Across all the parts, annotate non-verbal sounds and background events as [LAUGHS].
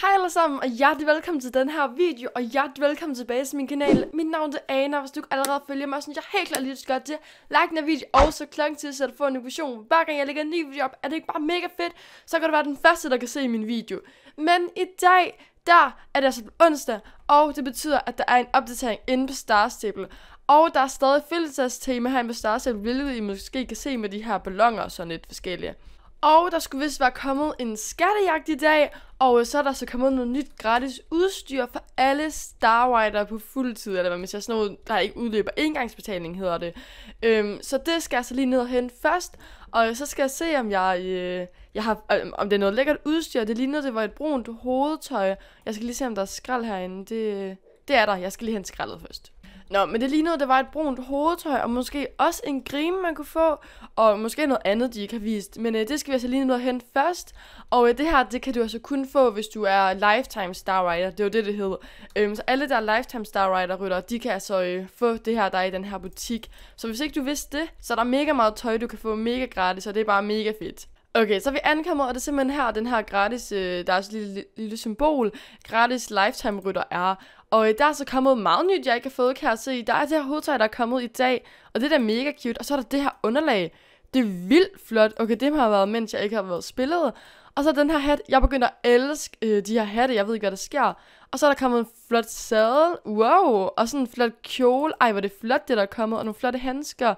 Hej alle sammen, og hjertelig velkommen til den her video, og hjertelig velkommen tilbage til min kanal. Mit navn er Ana, hvis du ikke allerede følger mig, så jeg helt klart lige skal gøre det. Like den her video, og så klokken til, så du får en notifikation. Hver gang jeg lægger en ny video op, er det ikke bare mega fedt, så kan du være den første, der kan se min video. Men i dag, der er det altså onsdag, og det betyder, at der er en opdatering inde på Star Stable. Og der er stadig fællesskabstema her på Star Stable, hvilket I måske kan se med de her ballonger og sådan lidt forskellige. Og der skulle vist være kommet en skattejagt i dag, og så er der så kommet noget nyt gratis udstyr for alle Starrider på fuld tid, eller hvad man siger, sådan noget, der ikke udløber engangsbetaling, hedder det. Øhm, så det skal jeg så lige ned og hente først, og så skal jeg se, om jeg, øh, jeg har, øh, om det er noget lækkert udstyr. Det ligner, det var et brunt hovedtøj. Jeg skal lige se, om der er skrald herinde. Det, øh, det er der. Jeg skal lige hente skraldet først. Nå, men det lignede, at det var et brunt hovedtøj, og måske også en grime, man kunne få, og måske noget andet, de ikke har vist. Men øh, det skal vi altså lige nå hen først. Og øh, det her, det kan du altså kun få, hvis du er Lifetime Star Rider. Det var det, det hed. Øhm, så alle, der er Lifetime Star Rider-rytter, de kan altså øh, få det her, der er i den her butik. Så hvis ikke du vidste det, så er der mega meget tøj, du kan få mega gratis, og det er bare mega fedt. Okay, så vi ankommer, og det er simpelthen her, den her gratis, øh, der er også et lille, lille symbol, gratis lifetime rytter er. Og øh, der er så kommet meget nyt, jeg ikke har fået, kan jeg se. Der er det her hovedtøj, der er kommet i dag, og det der er mega cute. Og så er der det her underlag. Det er vildt flot. Okay, det har været, mens jeg ikke har været spillet. Og så den her hat. Jeg begynder at elske øh, de her hatte. Jeg ved ikke, hvad der sker. Og så er der kommet en flot sadel. Wow. Og sådan en flot kjole. Ej, hvor det flot, det der er kommet. Og nogle flotte handsker.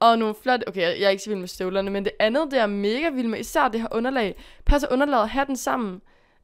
Og nogle flotte... Okay, jeg, jeg er ikke så vild med støvlerne, men det andet, det er mega vild med. Især det her underlag. Passer underlaget og hatten sammen.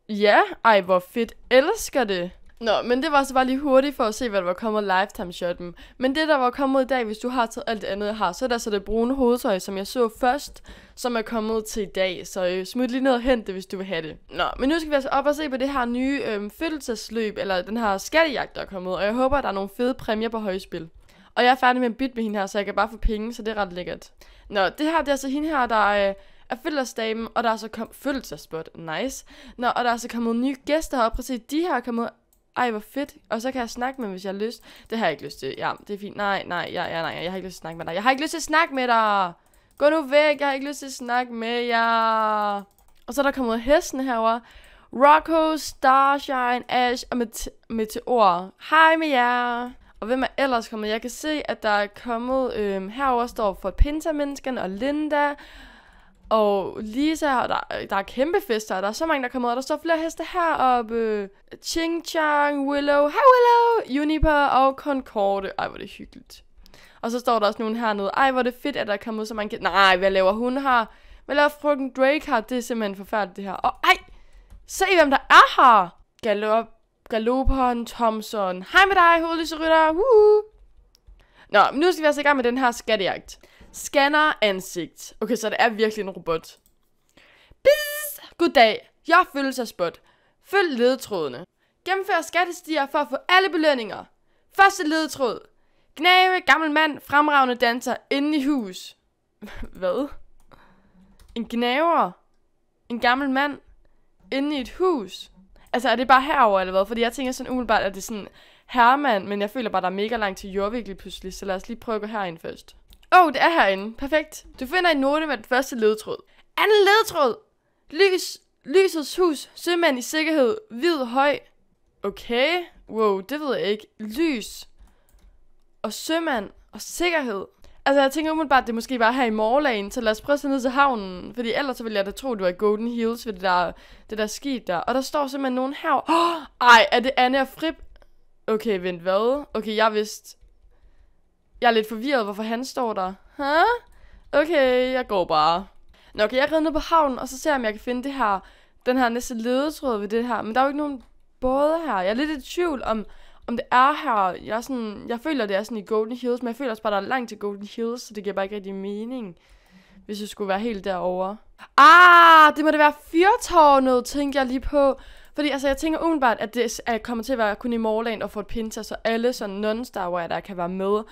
Ja, ej, hvor fedt. Elsker det. Nå, men det var så bare lige hurtigt for at se, hvad der var kommet lifetime shotten. Men det, der var kommet i dag, hvis du har taget alt det andet, jeg har, så er der så det brune hovedtøj, som jeg så først, som er kommet til i dag. Så øh, smut lige ned og hent det, hvis du vil have det. Nå, men nu skal vi altså op og se på det her nye øh, fødselsløb, eller den her skattejagt, der er kommet. Og jeg håber, at der er nogle fede præmier på højspil. Og jeg er færdig med at bytte med hende her, så jeg kan bare få penge, så det er ret lækkert. Nå, det her, det er altså hende her, der... Øh, af fødselsdamen, og der er så altså kommet fødselsdagsspot, nice. Nå, og der er så altså kommet nye gæster op, præcis de her er kommet ej hvor fedt, og så kan jeg snakke med hvis jeg har lyst. Det har jeg ikke lyst til, ja, det er fint, nej, nej, ja, ja, nej, jeg har ikke lyst til at snakke med dig. Jeg har ikke lyst til at snakke med dig! Gå nu væk, jeg har ikke lyst til at snakke med jer! Og så er der kommet hesten herover. Rocco, Starshine, Ash og Mete Meteor. Hej med jer! Og hvem er ellers kommet? Jeg kan se, at der er kommet, Øh, herover står for Pinta-menneskerne og Linda, og Lisa, og der, der er kæmpe fester, og der er så mange, der kommer ud, og der står flere heste heroppe. Ching Chang, Willow, Hi Willow, Juniper og Concorde. Ej, hvor er det hyggeligt. Og så står der også nogen hernede. Ej, hvor er det fedt, at der er kommet så mange... Nej, hvad laver hun her? Hvad laver frugten Drake her? Det er simpelthen forfærdeligt, det her. Og ej, se hvem der er her! Galop, Galopon, Thompson. Hej med dig, hovedlyserytter. Woo! Nå, men nu skal vi altså i gang med den her skattejagt. Scanner ansigt. Okay, så det er virkelig en robot. Biz! Goddag. Jeg sig spot. Følg ledetrådene. Gennemfør skattestiger for at få alle belønninger. Første ledetråd. Gnave, gammel mand, fremragende danser, inde i hus. [LAUGHS] Hvad? En gnaver? En gammel mand? Inde i et hus? Altså, er det bare herover eller hvad? Fordi jeg tænker sådan umiddelbart, at det er sådan herremand, men jeg føler bare, der er mega langt til Jorvik pludselig, så lad os lige prøve at gå herind først. Åh, oh, det er herinde. Perfekt. Du finder en note med den første ledtråd. Anden ledtråd! Lys, lysets hus, sømand i sikkerhed, hvid høj. Okay, wow, det ved jeg ikke. Lys og sømand og sikkerhed. Altså, jeg tænker umiddelbart, at det måske bare her i Morlagen, så lad os prøve at ned til havnen. Fordi ellers så ville jeg da tro, at det var Golden Hills ved det der, det der skib der. Og der står simpelthen nogen her. Oh, [GASPS] ej, er det Anne og Frip? Okay, vent, hvad? Okay, jeg vidste... Jeg er lidt forvirret, hvorfor han står der. Hæ? Okay, jeg går bare. Nå, okay, jeg redder ned på havnen, og så ser jeg, om jeg kan finde det her, den her næste ledetråd ved det her. Men der er jo ikke nogen både her. Jeg er lidt i tvivl om, om det er her. Jeg, er sådan, jeg føler, det er sådan i Golden Hills, men jeg føler også bare, der er langt til Golden Hills, så det giver bare ikke rigtig mening, hvis jeg skulle være helt derovre. Ah, det må det være fyrtårnet, tænker jeg lige på. Fordi altså, jeg tænker umiddelbart, at det er, kommer til at være kun i Morland og Fort Pinta, så alle sådan non star der kan være med.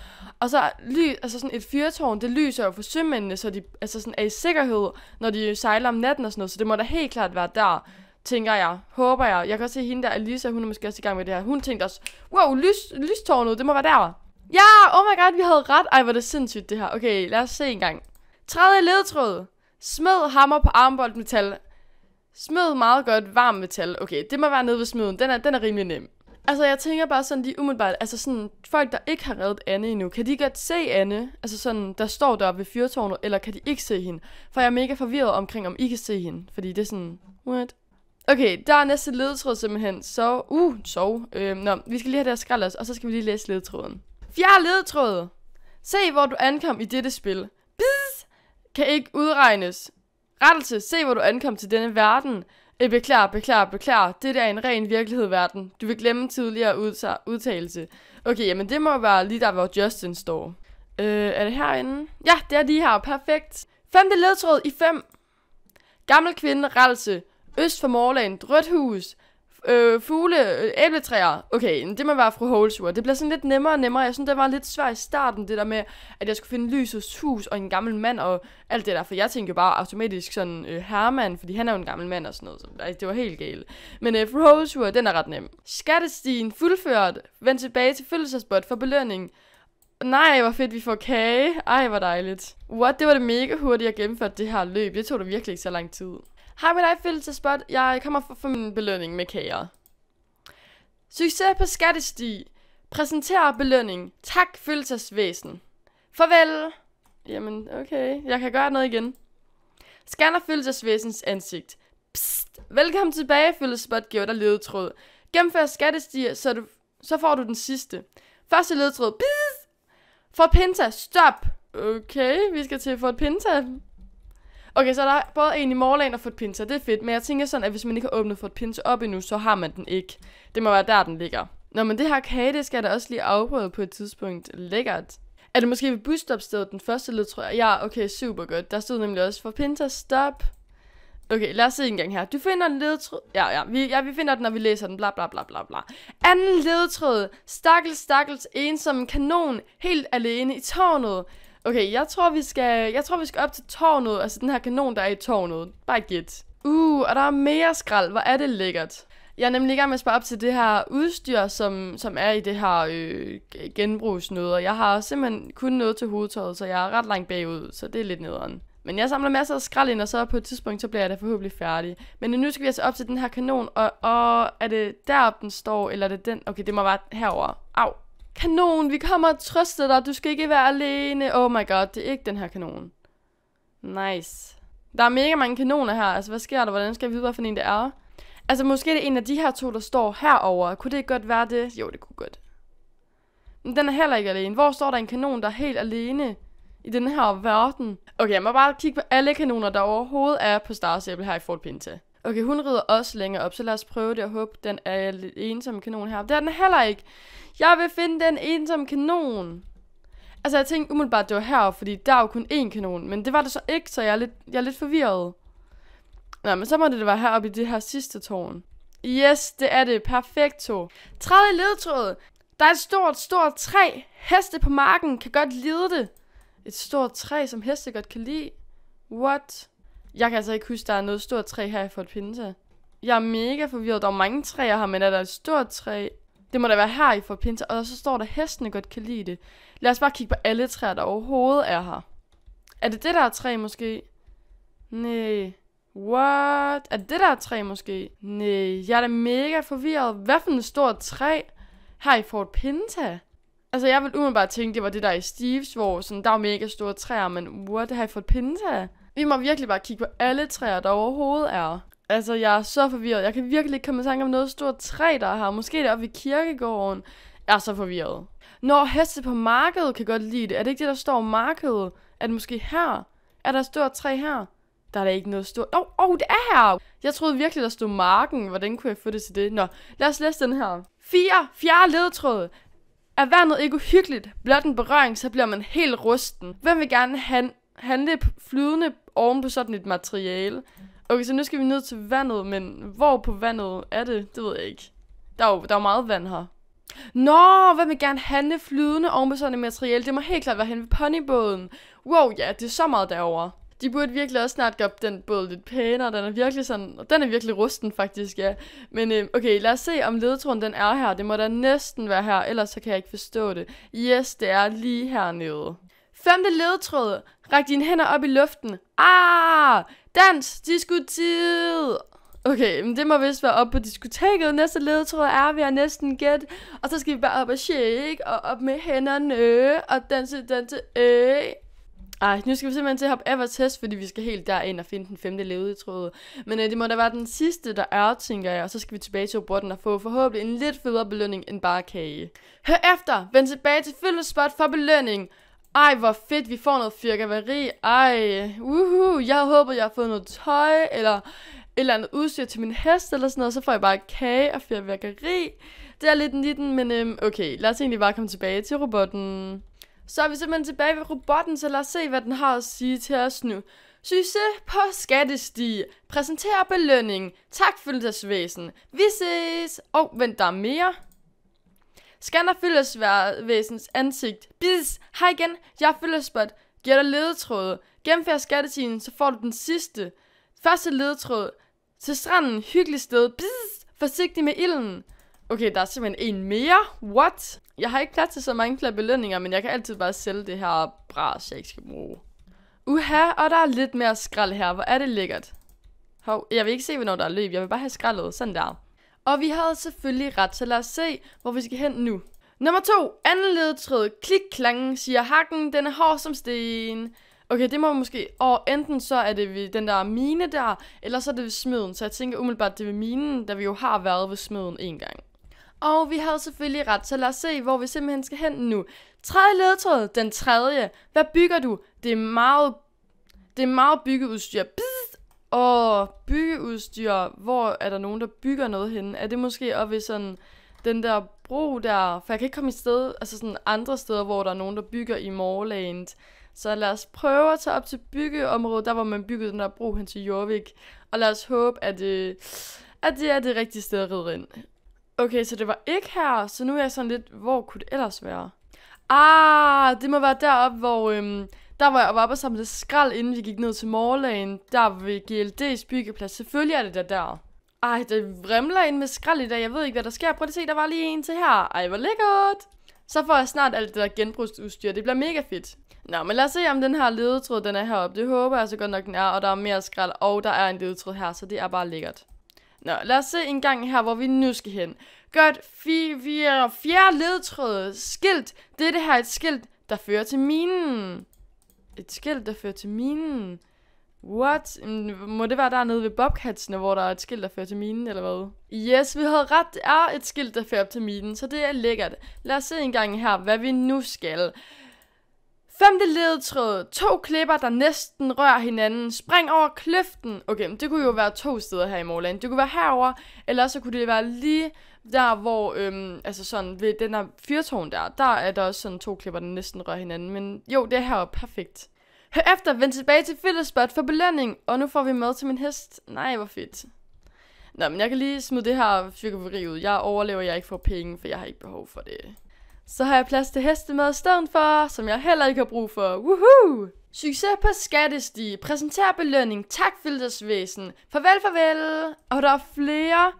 Og så ly, altså sådan et fyrtårn, det lyser jo for sømændene, så de altså sådan er i sikkerhed, når de sejler om natten og sådan noget. Så det må da helt klart være der, tænker jeg. Håber jeg. Jeg kan også se hende der, Alisa, hun er måske også i gang med det her. Hun tænkte også, wow, lys, lystårnet, det må være der. Ja, oh my god, vi havde ret. Ej, hvor det sindssygt det her. Okay, lad os se en gang. Tredje ledtråd. Smed hammer på armboldmetal. Smid meget godt varm metal. Okay, det må være nede ved smøden. Den er, den er rimelig nem. Altså, jeg tænker bare sådan lige umiddelbart, altså sådan, folk, der ikke har reddet Anne endnu, kan de godt se Anne, altså sådan, der står der ved fyrtårnet, eller kan de ikke se hende? For jeg er mega forvirret omkring, om I kan se hende, fordi det er sådan, what? Okay, der er næste ledetråd simpelthen, så, uh, sov. Øh, nå, vi skal lige have det her skrald os, og så skal vi lige læse ledetråden. Fjerde ledetråd! Se, hvor du ankom i dette spil. Biz! Kan ikke udregnes. Rettelse, se hvor du ankom til denne verden. Jeg øh, beklager, beklager, beklager. Det er en ren virkelighed, verden. Du vil glemme tidligere udtalelse. Okay, jamen det må være lige der, hvor Justin står. Øh, er det herinde? Ja, det er lige her. Perfekt. Femte ledtråd i 5. Gammel kvinde, rettelse. Øst for Morland, Rødhus. hus øh, fugle, øh, æbletræer. Okay, det må være fru Holsur. Det bliver sådan lidt nemmere og nemmere. Jeg synes, det var lidt svært i starten, det der med, at jeg skulle finde lysets hus og en gammel mand og alt det der. For jeg tænkte jo bare automatisk sådan, øh, Herman, fordi han er jo en gammel mand og sådan noget. Så, det var helt galt. Men øh, fru Holsur, den er ret nem. Skattestien fuldført. Vend tilbage til følelsesbot for belønning. Nej, hvor fedt, vi får kage. Ej, hvor dejligt. What, det var det mega hurtigt, jeg gennemførte det her løb. Det tog da virkelig ikke så lang tid. Hej med dig, Filterspot. Jeg kommer for, for min belønning med kager. Succes på skattesti. Præsenterer belønning. Tak, Filtersvæsen. Farvel. Jamen, okay. Jeg kan gøre noget igen. Scanner Filtersvæsens ansigt. Psst. Velkommen tilbage, Filterspot giver dig ledetråd. Gennemfør skattestier, så, du, så får du den sidste. Første ledetråd. Psst. For Pinta. Stop. Okay, vi skal til for Pinta. Okay, så der er både en i Morland og Footpinch, og det er fedt, men jeg tænker sådan, at hvis man ikke har åbnet Footpinch op endnu, så har man den ikke. Det må være der, den ligger. Nå, men det her kage, det skal jeg da også lige afprøve på et tidspunkt. Lækkert. Er det måske ved busstopstedet den første led, tror jeg? Ja, okay, super godt. Der stod nemlig også for Pinta stop. Okay, lad os se en gang her. Du finder en ledtråd... Ja, ja, vi, ja, vi finder den, når vi læser den. Bla, bla, bla, bla, bla. Anden ledtråd. Stakkels, stakkels, ensom kanon. Helt alene i tårnet. Okay, jeg tror, vi skal, jeg tror, vi skal op til tårnet, altså den her kanon, der er i tårnet. Bare gæt. Uh, og der er mere skrald. Hvor er det lækkert. Jeg er nemlig i gang med at spare op til det her udstyr, som, som er i det her øh, genbrugsnød, og jeg har simpelthen kun noget til hovedtøjet, så jeg er ret langt bagud, så det er lidt nederen. Men jeg samler masser af skrald ind, og så på et tidspunkt, så bliver jeg da forhåbentlig færdig. Men nu skal vi altså op til den her kanon, og, og er det deroppe, den står, eller er det den? Okay, det må være herover. Au, Kanon, vi kommer og trøster dig. Du skal ikke være alene. Oh my god, det er ikke den her kanon. Nice. Der er mega mange kanoner her. Altså, hvad sker der? Hvordan skal vi vide, hvad for en det er? Altså, måske det er en af de her to, der står herover. Kunne det godt være det? Jo, det kunne godt. Men den er heller ikke alene. Hvor står der en kanon, der er helt alene i den her verden? Okay, jeg må bare kigge på alle kanoner, der overhovedet er på Star Stable her i Fort Pinta. Okay, hun rider også længere op, så lad os prøve det og håbe, den er lidt ensom kanon her. Det er den heller ikke. Jeg vil finde den ensom kanon. Altså, jeg tænkte umiddelbart, det var her, fordi der er jo kun én kanon. Men det var det så ikke, så jeg er lidt, jeg er lidt forvirret. Nå, men så må det være heroppe i det her sidste tårn. Yes, det er det. Perfekto. Tredje ledtråd. Der er et stort, stort træ. Heste på marken kan godt lide det. Et stort træ, som heste godt kan lide. What? Jeg kan altså ikke huske, der er noget stort træ her i Fort Pinta. Jeg er mega forvirret. Der er mange træer her, men er der et stort træ? Det må da være her i Fort Pinta. Og så står der, at hestene godt kan lide det. Lad os bare kigge på alle træer, der overhovedet er her. Er det det der træ måske? Nej. What? Er det det der træ måske? Nej, jeg er da mega forvirret. Hvad for en stor træ her I Fort Pinta? Altså, jeg ville umiddelbart tænke, det var det der i Steve's, hvor sådan, der er mega store træer, men what, har I Fort Pinta? Vi må virkelig bare kigge på alle træer, der overhovedet er. Altså, jeg er så forvirret. Jeg kan virkelig ikke komme i tanke om noget stort træ, der er her. Måske oppe ved kirkegården. Jeg er så forvirret. Når heste på markedet kan godt lide det. Er det ikke det, der står markedet? Er det måske her? Er der et stort træ her? Der er da ikke noget stort... Åh, oh, oh, det er her! Jeg troede virkelig, der stod marken. Hvordan kunne jeg få det til det? Nå, lad os læse den her. 4. Fjerde ledtråd. Er vandet ikke uhyggeligt? Blot en berøring, så bliver man helt rusten. Hvem vil gerne have handle flydende oven på sådan et materiale. Okay, så nu skal vi ned til vandet, men hvor på vandet er det? Det ved jeg ikke. Der er jo, der er jo meget vand her. Nå, hvad vil gerne handle flydende oven på sådan et materiale? Det må helt klart være hen ved ponybåden. Wow, ja, det er så meget derovre. De burde virkelig også snart gøre den båd lidt pænere. Den er virkelig sådan, og den er virkelig rusten faktisk, ja. Men øh, okay, lad os se om ledetråden den er her. Det må da næsten være her, ellers så kan jeg ikke forstå det. Yes, det er lige hernede. Femte ledetråd. Ræk dine hænder op i luften. Ah! Dans! Diskutid! Okay, men det må vist være op på diskoteket. Næste ledetråd er, vi har næsten gæt. Og så skal vi bare op og shake, og op med hænderne, og danse, danse, øh. Ej, nu skal vi simpelthen til at hoppe af test, fordi vi skal helt derind og finde den femte jeg. Men øh, det må da være den sidste, der er, tænker jeg, og så skal vi tilbage til robotten og få forhåbentlig en lidt federe belønning end bare kage. Hør efter! Vend tilbage til spot for belønning! ej hvor fedt, vi får noget fyrkaveri. ej, uhu, jeg havde håbet, jeg har fået noget tøj, eller et eller andet udstyr til min hest, eller sådan noget, så får jeg bare kage og fyrværkeri. Det er lidt en liten, men øhm, okay, lad os egentlig bare komme tilbage til robotten. Så er vi simpelthen tilbage ved robotten, så lad os se, hvad den har at sige til os nu. Syse på skattesti. Præsenter belønning. Tak følelsesvæsen. Vi ses. Og oh, vent, der er mere. Scanner fyldesvæsens ansigt. Bids, hej igen, jeg er fællesbot. Giver dig ledetråde. Gennemfør skattetiden, så får du den sidste. Første ledetråd. Til stranden, hyggeligt sted. Bids, forsigtig med ilden. Okay, der er simpelthen en mere. What? Jeg har ikke plads til så mange flere belønninger, men jeg kan altid bare sælge det her bras, jeg ikke skal bruge. Uha, og der er lidt mere skrald her. Hvor er det lækkert. Hov, jeg vil ikke se, hvornår der er løb. Jeg vil bare have skraldet. Sådan der. Og vi havde selvfølgelig ret, så lad os se, hvor vi skal hen nu. Nummer 2. Anden ledtråd. Klik klangen, siger hakken. Den er hård som sten. Okay, det må vi måske... Og enten så er det ved den der mine der, eller så er det ved smeden. Så jeg tænker umiddelbart, det er ved minen, da vi jo har været ved smeden en gang. Og vi havde selvfølgelig ret, så lad os se, hvor vi simpelthen skal hen nu. Tredje ledtråd. Den tredje. Hvad bygger du? Det er meget... Det er meget byggeudstyr. Bzzz! åh, byggeudstyr, hvor er der nogen, der bygger noget henne? Er det måske op ved sådan den der bro der? For jeg kan ikke komme i sted, altså sådan andre steder, hvor der er nogen, der bygger i Morland. Så lad os prøve at tage op til byggeområdet, der hvor man byggede den der bro hen til Jorvik. Og lad os håbe, at, det, øh, at det er det rigtige sted at ride ind. Okay, så det var ikke her, så nu er jeg sådan lidt, hvor kunne det ellers være? Ah, det må være deroppe, hvor øhm, der var jeg oppe og samle skrald, inden vi gik ned til Morlagen. Der ved GLD's byggeplads. Selvfølgelig er det der der. Ej, det vrimler ind med skrald i dag. Jeg ved ikke, hvad der sker. Prøv at se, der var lige en til her. Ej, hvor lækkert. Så får jeg snart alt det der genbrugsudstyr. Det bliver mega fedt. Nå, men lad os se, om den her ledetråd, den er heroppe. Det håber jeg så godt nok, den er. Og der er mere skrald, og der er en ledetråd her, så det er bare lækkert. Nå, lad os se en gang her, hvor vi nu skal hen. Godt, fire, fjerde ledetråd. Skilt. Det er det her et skilt, der fører til minen et skilt, der fører til minen. What? Må det være dernede ved Bobcatsene, hvor der er et skilt, der fører til minen, eller hvad? Yes, vi havde ret. Det er et skilt, der fører op til minen, så det er lækkert. Lad os se engang her, hvad vi nu skal. Femte ledetråd. To klipper, der næsten rører hinanden. Spring over kløften. Okay, men det kunne jo være to steder her i Måland. Det kunne være herover, eller så kunne det være lige der, hvor, øhm, altså sådan, ved den der fyrtårn der, der er der også sådan to klipper, der næsten rører hinanden. Men jo, det er heroppe. Perfekt. Hør efter, vend tilbage til Fiddlespot for belønning. Og nu får vi mad til min hest. Nej, hvor fedt. Nå, men jeg kan lige smide det her fyrkeri ud. Jeg overlever, jeg ikke får penge, for jeg har ikke behov for det. Så har jeg plads til hestemad i stedet for, som jeg heller ikke har brug for. Woohoo! Succes på skattestige, præsenter belønning, tak filtersvæsen, farvel farvel, og der er flere.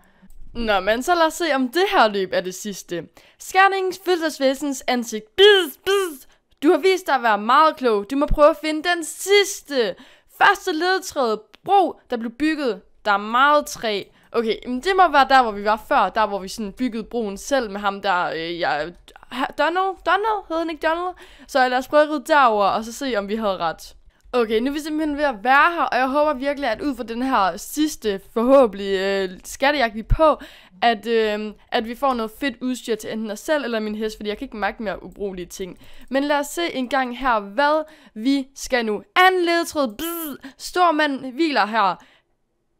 Nå, men så lad os se, om det her løb er det sidste. Skærningens filtersvæsens ansigt, bid, bid. Du har vist dig at være meget klog, du må prøve at finde den sidste. Første ledtråd bro, der blev bygget, der er meget træ. Okay, men det må være der, hvor vi var før. Der, hvor vi sådan byggede broen selv med ham der... Øh, jeg, Donald? Donald? Hed han ikke Donald? Så lad os prøve at ride derover og så se, om vi havde ret. Okay, nu er vi simpelthen ved at være her, og jeg håber virkelig, at ud fra den her sidste, forhåbentlig øh, skattejagt, vi på, at, øh, at vi får noget fedt udstyr til enten os selv eller min hest, fordi jeg kan ikke mærke mere ubrugelige ting. Men lad os se en gang her, hvad vi skal nu. Anden ledetråd, stor mand hviler her.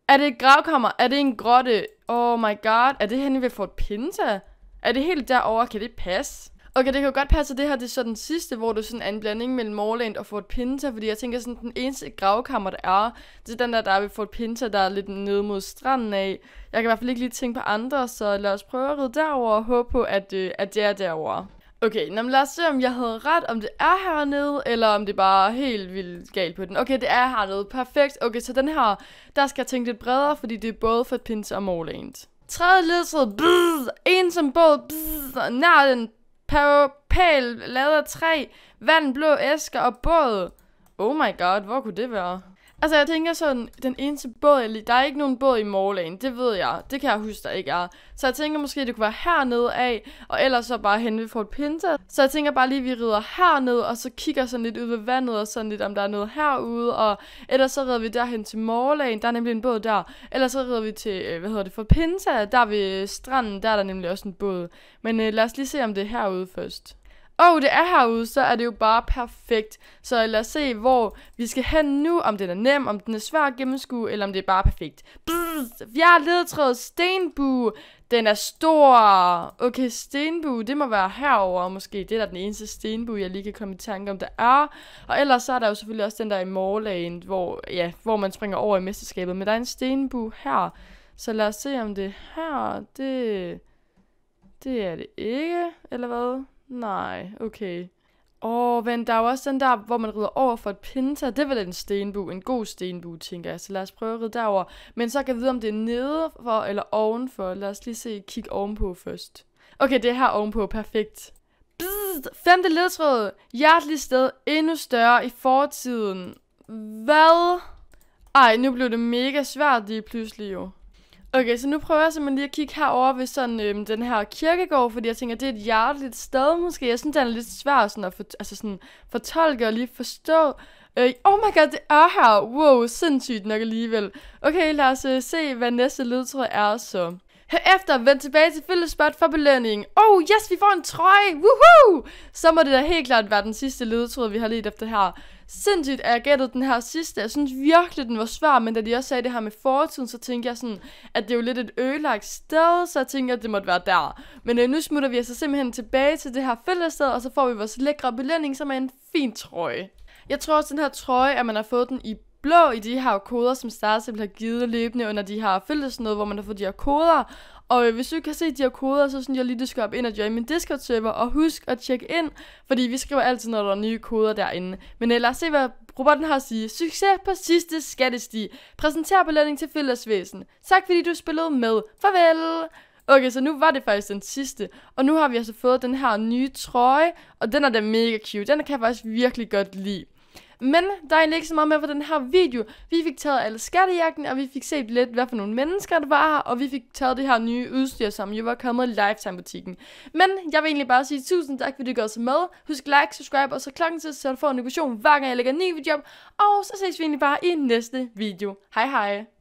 Er det et gravkammer? Er det en grotte? Oh my god. Er det henne ved Fort Pinta? Er det helt derovre? Kan det passe? Okay, det kan jo godt passe, at det her det er så den sidste, hvor du sådan er en blanding mellem Morland og Fort Pinta, fordi jeg tænker sådan, den eneste gravkammer, der er, det er den der, der er ved Fort Pinta, der er lidt nede mod stranden af. Jeg kan i hvert fald ikke lige tænke på andre, så lad os prøve at ride derover og håbe på, at, øh, at det er derovre. Okay, nå, lad os se, om jeg havde ret, om det er hernede, eller om det bare helt vildt galt på den. Okay, det er hernede. Perfekt. Okay, så den her, der skal jeg tænke lidt bredere, fordi det er både for pins og målænt. Tredje ledtråd, en som båd, nær den, pæl, lader træ, vand, blå æsker og båd. Oh my god, hvor kunne det være? Altså, jeg tænker sådan, den eneste båd, jeg lige... Der er ikke nogen båd i Morlagen, det ved jeg. Det kan jeg huske, der ikke er. Så jeg tænker måske, det kunne være hernede af, og ellers så bare hen ved Fort Pinta. Så jeg tænker bare lige, vi rider hernede, og så kigger sådan lidt ud ved vandet, og sådan lidt, om der er noget herude. Og ellers så rider vi derhen til Morlagen, der er nemlig en båd der. Ellers så rider vi til, øh, hvad hedder det, Fort Pinta, der ved stranden, der er der nemlig også en båd. Men øh, lad os lige se, om det er herude først åh, oh, det er herude, så er det jo bare perfekt. Så lad os se, hvor vi skal hen nu, om den er nem, om den er svær at gennemskue, eller om det er bare perfekt. Vi har ledtråd stenbue. Den er stor. Okay, stenbue, det må være herover måske. Det er da den eneste stenbue, jeg lige kan komme i tanke om, der er. Og ellers så er der jo selvfølgelig også den der i Morlagen, hvor, ja, hvor man springer over i mesterskabet. Men der er en stenbue her. Så lad os se, om det er her. Det, det er det ikke, eller hvad? Nej, okay. Åh, oh, men der er jo også den der, hvor man rider over for et pinta. Det er vel en stenbu, en god stenbu, tænker jeg. Så lad os prøve at ride derover. Men så kan vi vide, om det er nede for eller ovenfor. Lad os lige se, kig ovenpå først. Okay, det er her ovenpå. Perfekt. Bzzzt. femte ledtråd. Hjerteligt sted. Endnu større i fortiden. Hvad? Ej, nu blev det mega svært lige pludselig jo. Okay, så nu prøver jeg simpelthen lige at kigge herover ved sådan øhm, den her kirkegård, fordi jeg tænker, det er et hjerteligt sted måske. Jeg synes, den er lidt svær sådan at for, altså sådan, fortolke og lige forstå. Øh, oh my god, det er her! Wow, sindssygt nok alligevel. Okay, lad os øh, se, hvad næste ledtråd er så. Herefter vend tilbage til fællespot for belønningen. Oh yes, vi får en trøje! Woohoo! Så må det da helt klart være den sidste ledetråd, vi har let efter her. Sindssygt er jeg gættet den her sidste. Jeg synes virkelig, den var svær, men da de også sagde det her med fortiden, så tænkte jeg sådan, at det er jo lidt et ødelagt sted, så jeg tænkte, at det måtte være der. Men øh, nu smutter vi altså simpelthen tilbage til det her fællessted, og så får vi vores lækre belønning, som er en fin trøje. Jeg tror også, den her trøje, at man har fået den i blå i de her koder, som Starship har givet løbende under de her fællesnød, hvor man har fået de her koder. Og øh, hvis du kan se de her koder, så synes jeg lige, du skal op ind og join min Discord-server, og husk at tjekke ind, fordi vi skriver altid, når der er nye koder derinde. Men øh, lad os se, hvad robotten har at sige. Succes på sidste skattesti. Præsenter belønning til fællesvæsen. Tak fordi du spillede med. Farvel! Okay, så nu var det faktisk den sidste. Og nu har vi altså fået den her nye trøje, og den er da mega cute. Den kan jeg faktisk virkelig godt lide. Men der er egentlig ikke så meget med på den her video. Vi fik taget alle skattejagten, og vi fik set lidt, hvad for nogle mennesker der var her, og vi fik taget det her nye udstyr, som jo var kommet i Lifetime-butikken. Men jeg vil egentlig bare sige tusind tak, fordi du gør så med. Husk like, subscribe, og så klokken til, så du får en notifikation hver gang jeg lægger en ny video op. Og så ses vi egentlig bare i næste video. Hej hej!